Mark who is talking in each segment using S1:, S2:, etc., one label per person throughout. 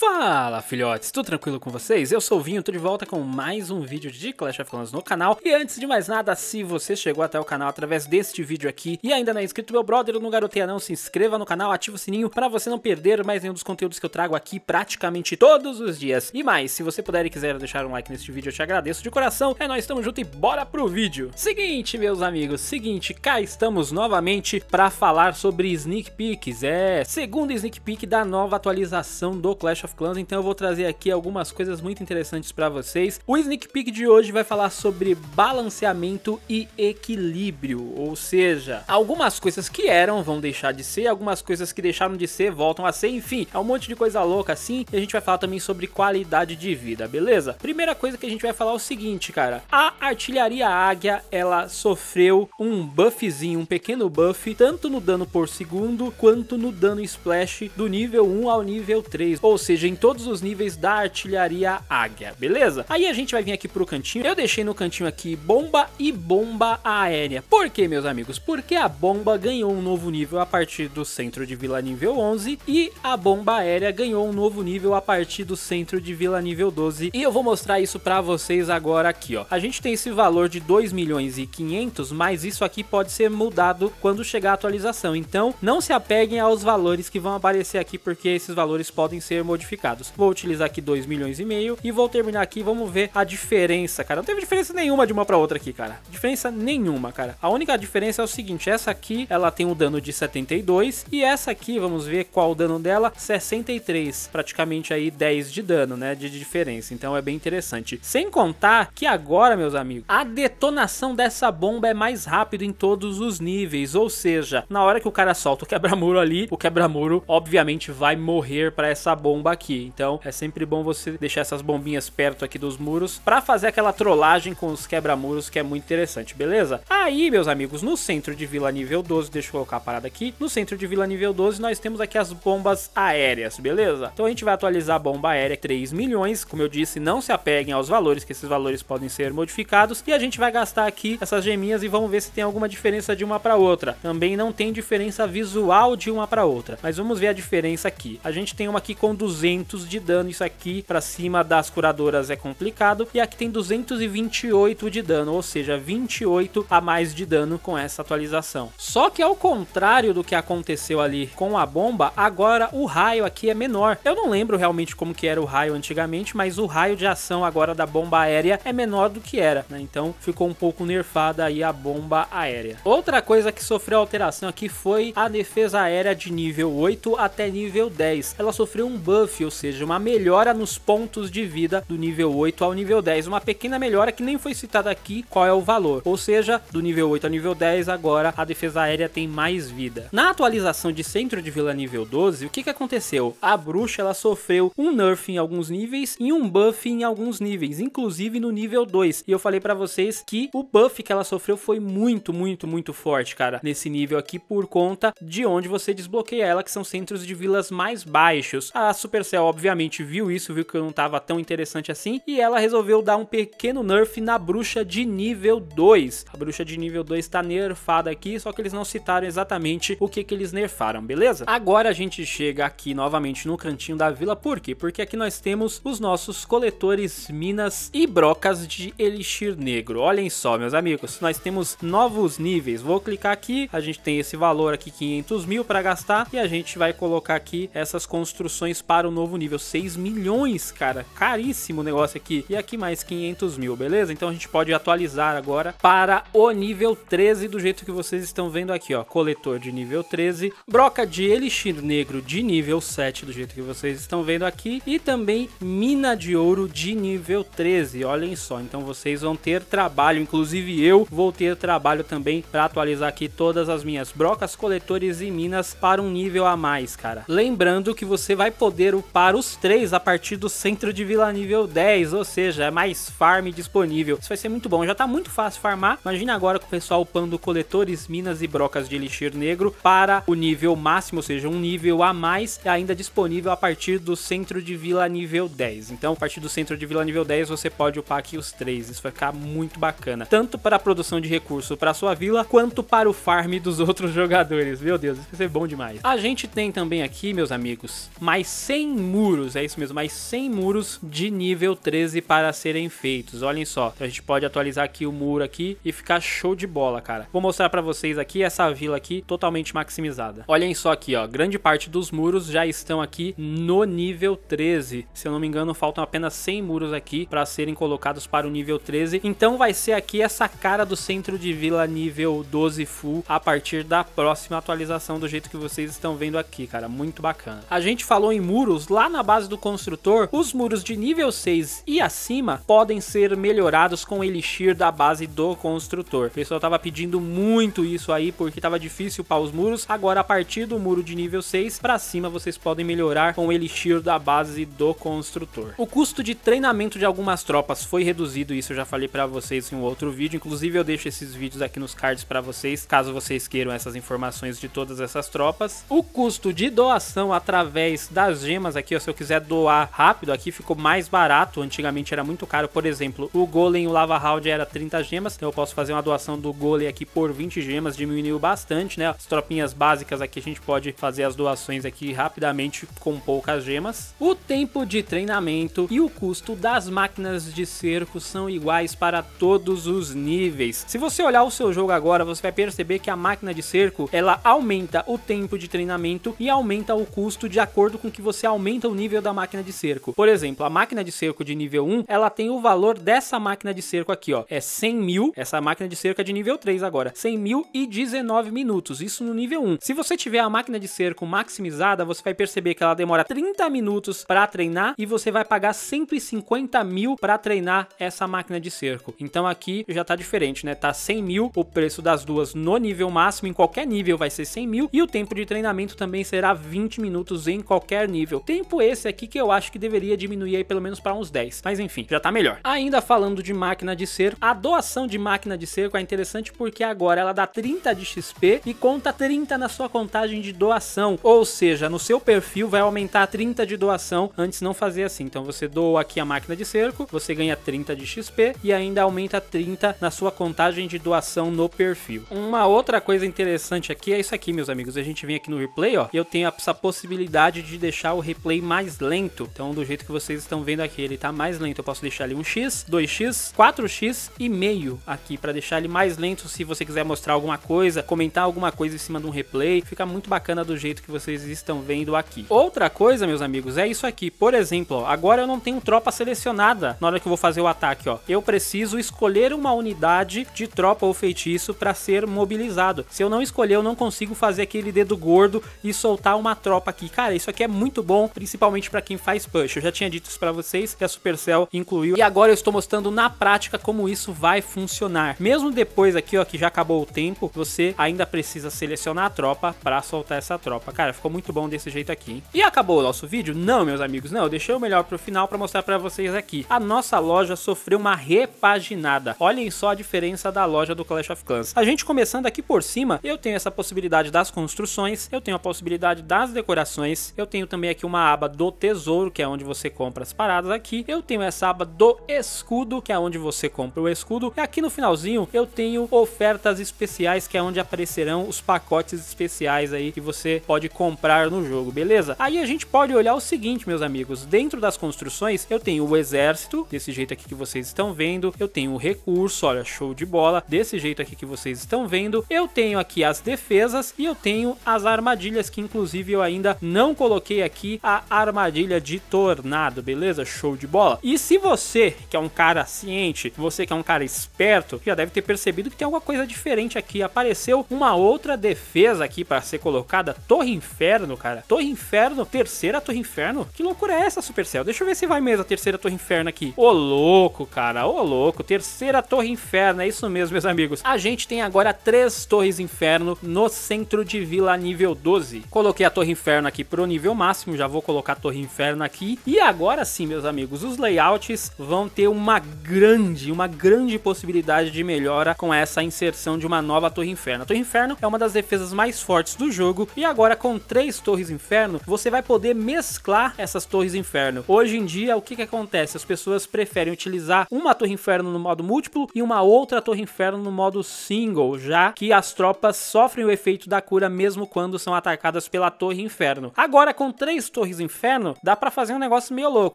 S1: Fala filhotes, tudo tranquilo com vocês? Eu sou o Vinho, tô de volta com mais um vídeo de Clash of Clans no canal E antes de mais nada, se você chegou até o canal através deste vídeo aqui E ainda não é inscrito meu brother no Garoteia não, se inscreva no canal, ativa o sininho para você não perder mais nenhum dos conteúdos que eu trago aqui praticamente todos os dias E mais, se você puder e quiser deixar um like neste vídeo, eu te agradeço de coração É nóis, tamo junto e bora pro vídeo Seguinte meus amigos, seguinte, cá estamos novamente para falar sobre sneak peeks É, segundo sneak peek da nova atualização do Clash of of Clans, então eu vou trazer aqui algumas coisas muito interessantes para vocês. O sneak peek de hoje vai falar sobre balanceamento e equilíbrio, ou seja, algumas coisas que eram vão deixar de ser, algumas coisas que deixaram de ser voltam a ser, enfim, é um monte de coisa louca assim, e a gente vai falar também sobre qualidade de vida, beleza? Primeira coisa que a gente vai falar é o seguinte, cara, a artilharia águia, ela sofreu um buffzinho, um pequeno buff, tanto no dano por segundo, quanto no dano splash do nível 1 ao nível 3, ou seja, seja, em todos os níveis da artilharia águia, beleza? Aí a gente vai vir aqui pro cantinho, eu deixei no cantinho aqui bomba e bomba aérea. Por quê, meus amigos? Porque a bomba ganhou um novo nível a partir do centro de vila nível 11 e a bomba aérea ganhou um novo nível a partir do centro de vila nível 12 e eu vou mostrar isso pra vocês agora aqui, ó. A gente tem esse valor de 2 milhões e 500, mas isso aqui pode ser mudado quando chegar a atualização, então não se apeguem aos valores que vão aparecer aqui porque esses valores podem ser modificados modificados. Vou utilizar aqui 2 milhões e meio e vou terminar aqui, vamos ver a diferença, cara. Não teve diferença nenhuma de uma para outra aqui, cara. Diferença nenhuma, cara. A única diferença é o seguinte, essa aqui, ela tem um dano de 72 e essa aqui, vamos ver qual o dano dela, 63, praticamente aí 10 de dano, né, de diferença. Então é bem interessante. Sem contar que agora, meus amigos, a detonação dessa bomba é mais rápido em todos os níveis, ou seja, na hora que o cara solta o quebra-muro ali, o quebra-muro obviamente vai morrer para essa bomba aqui. Então é sempre bom você deixar essas bombinhas perto aqui dos muros para fazer aquela trollagem com os quebra-muros que é muito interessante, beleza? Aí, meus amigos, no centro de Vila Nível 12, deixa eu colocar a parada aqui. No centro de Vila Nível 12 nós temos aqui as bombas aéreas, beleza? Então a gente vai atualizar a bomba aérea 3 milhões, como eu disse, não se apeguem aos valores, que esses valores podem ser modificados e a gente vai gastar aqui essas geminhas e vamos ver se tem alguma diferença de uma para outra. Também não tem diferença visual de uma para outra, mas vamos ver a diferença aqui. A gente tem uma aqui com 200 200 de dano. Isso aqui para cima das curadoras é complicado. E aqui tem 228 de dano, ou seja, 28 a mais de dano com essa atualização. Só que ao contrário do que aconteceu ali com a bomba, agora o raio aqui é menor. Eu não lembro realmente como que era o raio antigamente, mas o raio de ação agora da bomba aérea é menor do que era, né? Então ficou um pouco nerfada aí a bomba aérea. Outra coisa que sofreu alteração aqui foi a defesa aérea de nível 8 até nível 10. Ela sofreu um buff Buff, ou seja, uma melhora nos pontos de vida do nível 8 ao nível 10. Uma pequena melhora que nem foi citada aqui qual é o valor. Ou seja, do nível 8 ao nível 10, agora a defesa aérea tem mais vida. Na atualização de centro de vila nível 12, o que, que aconteceu? A bruxa ela sofreu um nerf em alguns níveis e um buff em alguns níveis, inclusive no nível 2. E eu falei para vocês que o buff que ela sofreu foi muito, muito, muito forte, cara, nesse nível aqui, por conta de onde você desbloqueia ela, que são centros de vilas mais baixos. A super Supercell, obviamente, viu isso, viu que eu não tava tão interessante assim, e ela resolveu dar um pequeno nerf na bruxa de nível 2. A bruxa de nível 2 tá nerfada aqui, só que eles não citaram exatamente o que, que eles nerfaram, beleza? Agora a gente chega aqui novamente no cantinho da vila, por quê? Porque aqui nós temos os nossos coletores, minas e brocas de elixir negro. Olhem só, meus amigos, nós temos novos níveis. Vou clicar aqui, a gente tem esse valor aqui, 500 mil para gastar, e a gente vai colocar aqui essas construções para o um novo nível. 6 milhões, cara. Caríssimo o negócio aqui. E aqui mais 500 mil, beleza? Então a gente pode atualizar agora para o nível 13 do jeito que vocês estão vendo aqui, ó. Coletor de nível 13. Broca de elixir negro de nível 7 do jeito que vocês estão vendo aqui. E também mina de ouro de nível 13. Olhem só. Então vocês vão ter trabalho. Inclusive eu vou ter trabalho também para atualizar aqui todas as minhas brocas, coletores e minas para um nível a mais, cara. Lembrando que você vai poder dinheiro para os três a partir do centro de vila nível 10, ou seja, é mais farm disponível. Isso vai ser muito bom, já tá muito fácil farmar. Imagina agora com o pessoal upando coletores, minas e brocas de elixir negro para o nível máximo, ou seja, um nível a mais, ainda disponível a partir do centro de vila nível 10. Então, a partir do centro de vila nível 10, você pode upar aqui os três. Isso vai ficar muito bacana, tanto para a produção de recurso para sua vila, quanto para o farm dos outros jogadores. Meu Deus, isso vai ser bom demais. A gente tem também aqui, meus amigos, mais 100 100 muros, é isso mesmo, mais 100 muros de nível 13 para serem feitos. Olhem só, a gente pode atualizar aqui o muro aqui e ficar show de bola, cara. Vou mostrar para vocês aqui essa vila aqui totalmente maximizada. Olhem só aqui, ó, grande parte dos muros já estão aqui no nível 13. Se eu não me engano, faltam apenas 100 muros aqui para serem colocados para o nível 13. Então vai ser aqui essa cara do centro de vila nível 12 full a partir da próxima atualização do jeito que vocês estão vendo aqui, cara. Muito bacana. A gente falou em muros muros lá na base do construtor, os muros de nível 6 e acima podem ser melhorados com elixir da base do construtor. O pessoal tava pedindo muito isso aí porque tava difícil para os muros. Agora a partir do muro de nível 6 para cima vocês podem melhorar com elixir da base do construtor. O custo de treinamento de algumas tropas foi reduzido, isso eu já falei para vocês em um outro vídeo, inclusive eu deixo esses vídeos aqui nos cards para vocês, caso vocês queiram essas informações de todas essas tropas. O custo de doação através das gemas sistemas aqui, ó, se eu quiser doar rápido, aqui ficou mais barato, antigamente era muito caro, por exemplo, o Golem, o Lava Round era 30 gemas, então eu posso fazer uma doação do Golem aqui por 20 gemas, diminuiu bastante, né, as tropinhas básicas aqui a gente pode fazer as doações aqui rapidamente com poucas gemas. O tempo de treinamento e o custo das máquinas de cerco são iguais para todos os níveis. Se você olhar o seu jogo agora, você vai perceber que a máquina de cerco, ela aumenta o tempo de treinamento e aumenta o custo de acordo com que você aumenta o nível da máquina de cerco. Por exemplo, a máquina de cerco de nível 1, ela tem o valor dessa máquina de cerco aqui, ó. É 100 mil, essa máquina de cerco é de nível 3 agora, 100 mil e 19 minutos, isso no nível 1. Se você tiver a máquina de cerco maximizada, você vai perceber que ela demora 30 minutos para treinar e você vai pagar 150 mil para treinar essa máquina de cerco. Então aqui já tá diferente, né? Tá 100 mil o preço das duas no nível máximo, em qualquer nível vai ser 100 mil e o tempo de treinamento também será 20 minutos em qualquer nível. Tempo esse aqui que eu acho que deveria diminuir aí pelo menos para uns 10. Mas enfim, já tá melhor. Ainda falando de máquina de cerco, a doação de máquina de cerco é interessante porque agora ela dá 30 de XP e conta 30 na sua contagem de doação. Ou seja, no seu perfil vai aumentar 30 de doação, antes não fazia assim. Então você doa aqui a máquina de cerco, você ganha 30 de XP e ainda aumenta 30 na sua contagem de doação no perfil. Uma outra coisa interessante aqui é isso aqui, meus amigos. A gente vem aqui no replay, ó, e eu tenho essa possibilidade de deixar o replay mais lento. Então, do jeito que vocês estão vendo aqui, ele tá mais lento. Eu posso deixar ele 1x, 2x, 4x e meio aqui para deixar ele mais lento se você quiser mostrar alguma coisa, comentar alguma coisa em cima de um replay. Fica muito bacana do jeito que vocês estão vendo aqui. Outra coisa, meus amigos, é isso aqui. Por exemplo, ó, agora eu não tenho tropa selecionada na hora que eu vou fazer o ataque, ó. Eu preciso escolher uma unidade de tropa ou feitiço para ser mobilizado. Se eu não escolher, eu não consigo fazer aquele dedo gordo e soltar uma tropa aqui. Cara, isso aqui é muito bom bom, principalmente para quem faz push. Eu já tinha dito isso para vocês que a Supercell incluiu e agora eu estou mostrando na prática como isso vai funcionar. Mesmo depois aqui, ó, que já acabou o tempo, você ainda precisa selecionar a tropa para soltar essa tropa. Cara, ficou muito bom desse jeito aqui. Hein? E acabou o nosso vídeo? Não, meus amigos, não. Eu deixei o melhor pro final para mostrar para vocês aqui. A nossa loja sofreu uma repaginada. Olhem só a diferença da loja do Clash of Clans. A gente começando aqui por cima, eu tenho essa possibilidade das construções, eu tenho a possibilidade das decorações, eu tenho também aqui um uma aba do tesouro, que é onde você compra as paradas aqui. Eu tenho essa aba do escudo, que é onde você compra o escudo. E aqui no finalzinho eu tenho ofertas especiais, que é onde aparecerão os pacotes especiais aí que você pode comprar no jogo, beleza? Aí a gente pode olhar o seguinte, meus amigos. Dentro das construções eu tenho o exército, desse jeito aqui que vocês estão vendo. Eu tenho o recurso, olha, show de bola, desse jeito aqui que vocês estão vendo. Eu tenho aqui as defesas e eu tenho as armadilhas, que inclusive eu ainda não coloquei aqui aqui a armadilha de tornado, beleza? Show de bola. E se você, que é um cara ciente, você que é um cara esperto, já deve ter percebido que tem alguma coisa diferente aqui. Apareceu uma outra defesa aqui para ser colocada, Torre Inferno, cara. Torre Inferno, terceira Torre Inferno? Que loucura é essa, Supercell? Deixa eu ver se vai mesmo a terceira Torre Inferno aqui. Ô louco, cara, ô louco. Terceira Torre Inferno, é isso mesmo, meus amigos. A gente tem agora três Torres Inferno no centro de Vila nível 12. Coloquei a Torre Inferno aqui pro nível máximo, já vou colocar Torre Inferno aqui. E agora sim, meus amigos, os layouts vão ter uma grande, uma grande possibilidade de melhora com essa inserção de uma nova Torre Inferno. A Torre Inferno é uma das defesas mais fortes do jogo e agora com três Torres Inferno, você vai poder mesclar essas Torres Inferno. Hoje em dia, o que que acontece? As pessoas preferem utilizar uma Torre Inferno no modo múltiplo e uma outra Torre Inferno no modo single, já que as tropas sofrem o efeito da cura mesmo quando são atacadas pela Torre Inferno. Agora com três torres inferno, dá para fazer um negócio meio louco.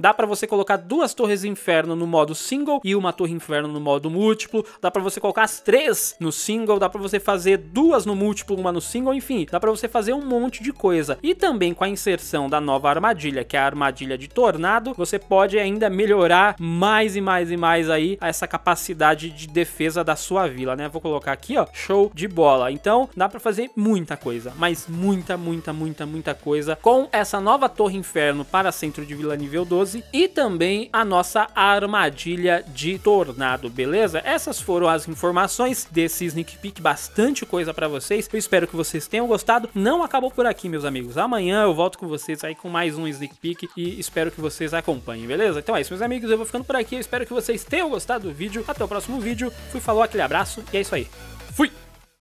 S1: Dá para você colocar duas torres inferno no modo single e uma torre inferno no modo múltiplo. Dá para você colocar as três no single, dá para você fazer duas no múltiplo, uma no single, enfim, dá para você fazer um monte de coisa. E também com a inserção da nova armadilha, que é a armadilha de tornado, você pode ainda melhorar mais e mais e mais aí essa capacidade de defesa da sua vila, né? Vou colocar aqui, ó, show de bola. Então, dá para fazer muita coisa, mas muita, muita, muita, muita coisa com essa nova nova Torre Inferno para centro de vila nível 12 e também a nossa armadilha de tornado, beleza? Essas foram as informações desse sneak peek, bastante coisa para vocês. Eu espero que vocês tenham gostado. Não acabou por aqui, meus amigos. Amanhã eu volto com vocês aí com mais um sneak peek e espero que vocês acompanhem, beleza? Então é isso, meus amigos. Eu vou ficando por aqui. Eu espero que vocês tenham gostado do vídeo. Até o próximo vídeo. Fui, falou, aquele abraço e é isso aí. Fui!